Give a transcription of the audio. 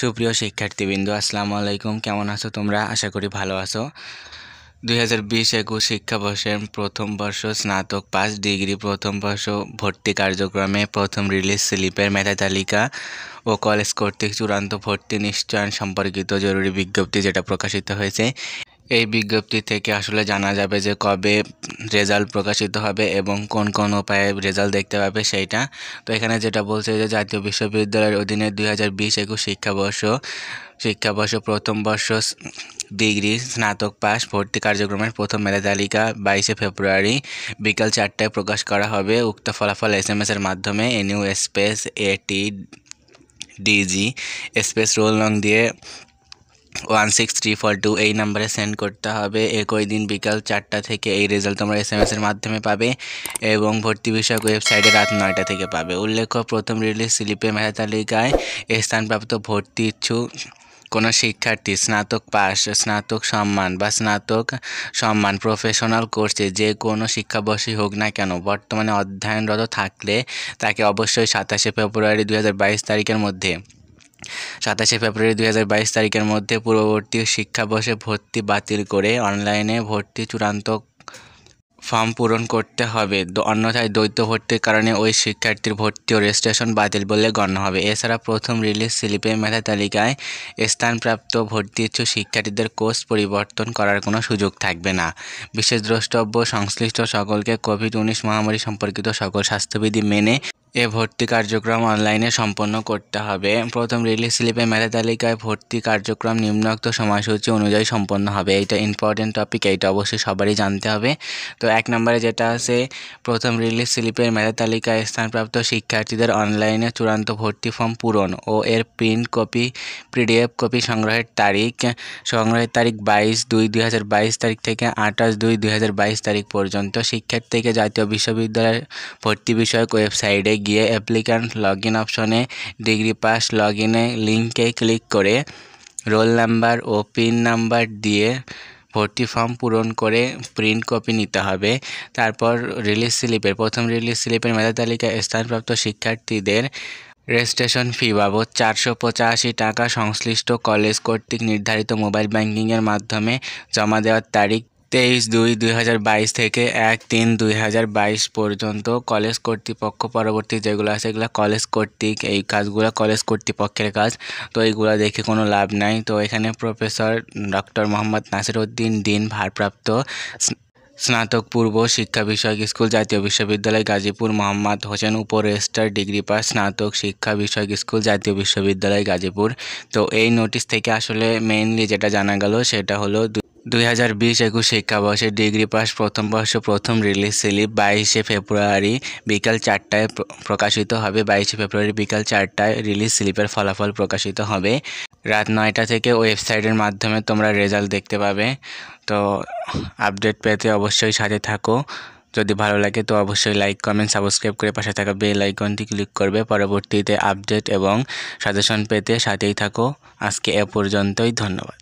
সুপ্রিয় শিক্ষার্থীবৃন্দ আসসালামু আলাইকুম কেমন আছো তোমরা আশা করি ভালো আছো দুই হাজার বিশ একুশ শিক্ষাবর্ষের প্রথম বর্ষ স্নাতক পাস ডিগ্রি প্রথম বর্ষ ভর্তি কার্যক্রমে প্রথম রিলিজ স্লিপের মেধা তালিকা ও কলেজ কর্তৃক চূড়ান্ত ভর্তি নিশ্চয়ন সম্পর্কিত জরুরি বিজ্ঞপ্তি যেটা প্রকাশিত হয়েছে এই বিজ্ঞপ্তি থেকে আসলে জানা যাবে যে কবে রেজাল্ট প্রকাশিত হবে এবং কোন কোন উপায়ে রেজাল্ট দেখতে পাবে সেইটা তো এখানে যেটা বলছে যে জাতীয় বিশ্ববিদ্যালয়ের অধীনে দুই হাজার বিশ একুশ শিক্ষাবর্ষ শিক্ষাবর্ষ প্রথম বর্ষ ডিগ্রি স্নাতক পাস ভর্তি কার্যক্রমের প্রথম মেধা তালিকা বাইশে ফেব্রুয়ারি বিকাল চারটায় প্রকাশ করা হবে উক্ত ফলাফল এস এম এসের মাধ্যমে NU space AT DG space roll নং দিয়ে one six three four two এই নাম্বারে সেন্ড করতে হবে একই দিন বিকাল চারটা থেকে এই রেজাল্ট তোমরা এস এম এসের মাধ্যমে পাবে এবং ভর্তি বিষয়ক ওয়েবসাইটে রাত নয়টা থেকে পাবে উল্লেখ্য প্রথম রিলিজ স্লিপে মেধা তালিকায় স্থানপ্রাপ্ত ভর্তি ইচ্ছুক কোনো শিক্ষার্থী স্নাতক পাস স্নাতক সম্মান বা স্নাতক সম্মান প্রফেশনাল কোর্সে যে কোনো শিক্ষাবর্ষই হোক না কেন বর্তমানে অধ্যয়নরত থাকলে তাকে অবশ্যই সাতাশে ফেব্রুয়ারি দু তারিখের মধ্যে সাতাশে ফেব্রুয়ারি বাইশ তারিখের মধ্যে পূর্ববর্তী শিক্ষাবর্ষে ভর্তি বাতিল করে অনলাইনে ভর্তি চূড়ান্ত ফর্ম পূরণ করতে হবে অন্যথায় দ্বৈত ভর্তির কারণে ওই শিক্ষার্থীর ভর্তি ও রেজিস্ট্রেশন বাতিল বলে গণ্য হবে এছাড়া প্রথম রিলিজ স্লিপে মেধা তালিকায় স্থানপ্রাপ্ত ভর্তি ইচ্ছু শিক্ষার্থীদের কোর্স পরিবর্তন করার কোনো সুযোগ থাকবে না বিশেষ দ্রষ্টব্য সংশ্লিষ্ট সকলকে কোভিড উনিশ মহামারী সম্পর্কিত সকল স্বাস্থ্যবিধি মেনে এ ভর্তি কার্যক্রম অনলাইনে সম্পন্ন করতে হবে প্রথম রিলিজ স্লিপে মেধা তালিকায় ভর্তি কার্যক্রম নিম্নোক্ত সময়সূচি অনুযায়ী সম্পন্ন হবে এটা ইম্পর্টেন্ট টপিক এইটা অবশ্যই সবারই জানতে হবে তো এক নম্বরে যেটা আছে প্রথম রিলিজ স্লিপের মেধা তালিকায় স্থানপ্রাপ্ত শিক্ষার্থীদের অনলাইনে চূড়ান্ত ভর্তি ফর্ম পূরণ ও এর প্রিন্ট কপি পিডিএফ কপি সংগ্রহের তারিখ সংগ্রহের তারিখ বাইশ দুই দুই হাজার বাইশ তারিখ থেকে আঠাশ দুই দুই হাজার বাইশ তারিখ পর্যন্ত শিক্ষার্থীকে জাতীয় বিশ্ববিদ্যালয়ের ভর্তি বিষয়ক ওয়েবসাইটে গিয়ে অ্যাপ্লিক্যান্ট লগ ইন অপশনে ডিগ্রি পাস লগ ইনে লিঙ্কে ক্লিক করে রোল নাম্বার ও পিন নাম্বার দিয়ে ভর্তি ফর্ম পূরণ করে প্রিন্ট কপি নিতে হবে তারপর রিলিজ স্লিপের প্রথম রিলিজ স্লিপের মেধা তালিকায় স্থানপ্রাপ্ত শিক্ষার্থীদের রেজিস্ট্রেশন ফি বাবদ চারশো পঁচাশি টাকা সংশ্লিষ্ট কলেজ কর্তৃক নির্ধারিত মোবাইল ব্যাংকিংয়ের মাধ্যমে জমা দেওয়ার তারিখ তেইশ দুই দুই হাজার বাইশ থেকে এক তিন দুই হাজার বাইশ পর্যন্ত কলেজ কর্তৃপক্ষ পরবর্তী যেগুলো আছে এগুলো কলেজ কর্তৃক এই কাজগুলো কলেজ কর্তৃপক্ষের কাজ তো এইগুলো দেখে কোনো লাভ নাই তো এখানে প্রফেসর ডক্টর মোহাম্মদ নাসির উদ্দিন দিন ভারপ্রাপ্ত স্নাতক পূর্ব শিক্ষা বিষয়ক স্কুল জাতীয় বিশ্ববিদ্যালয় গাজীপুর মোহাম্মদ হোসেন উপরেস্টার ডিগ্রি পাস স্নাতক শিক্ষা বিষয়ক স্কুল জাতীয় বিশ্ববিদ্যালয় গাজীপুর তো এই নোটিশ থেকে আসলে মেইনলি যেটা জানা গেল সেটা হলো দুই হাজার বিশ একুশ শিক্ষাবর্ষে ডিগ্রি পাস প্রথম বর্ষ প্রথম রিলিজ স্লিপ বাইশে ফেব্রুয়ারি বিকাল চারটায় প্রকাশিত হবে বাইশে ফেব্রুয়ারি বিকাল চারটায় রিলিজ স্লিপের ফলাফল প্রকাশিত হবে রাত নয়টা থেকে ওয়েবসাইটের মাধ্যমে তোমরা রেজাল্ট দেখতে পাবে তো আপডেট পেতে অবশ্যই সাথে থাকো যদি ভালো লাগে তো অবশ্যই লাইক কমেন্ট সাবস্ক্রাইব করে পাশে থাকা বেল আইকনটি ক্লিক করবে পরবর্তীতে আপডেট এবং সাজেশন পেতে সাথেই থাকো আজকে এ পর্যন্তই ধন্যবাদ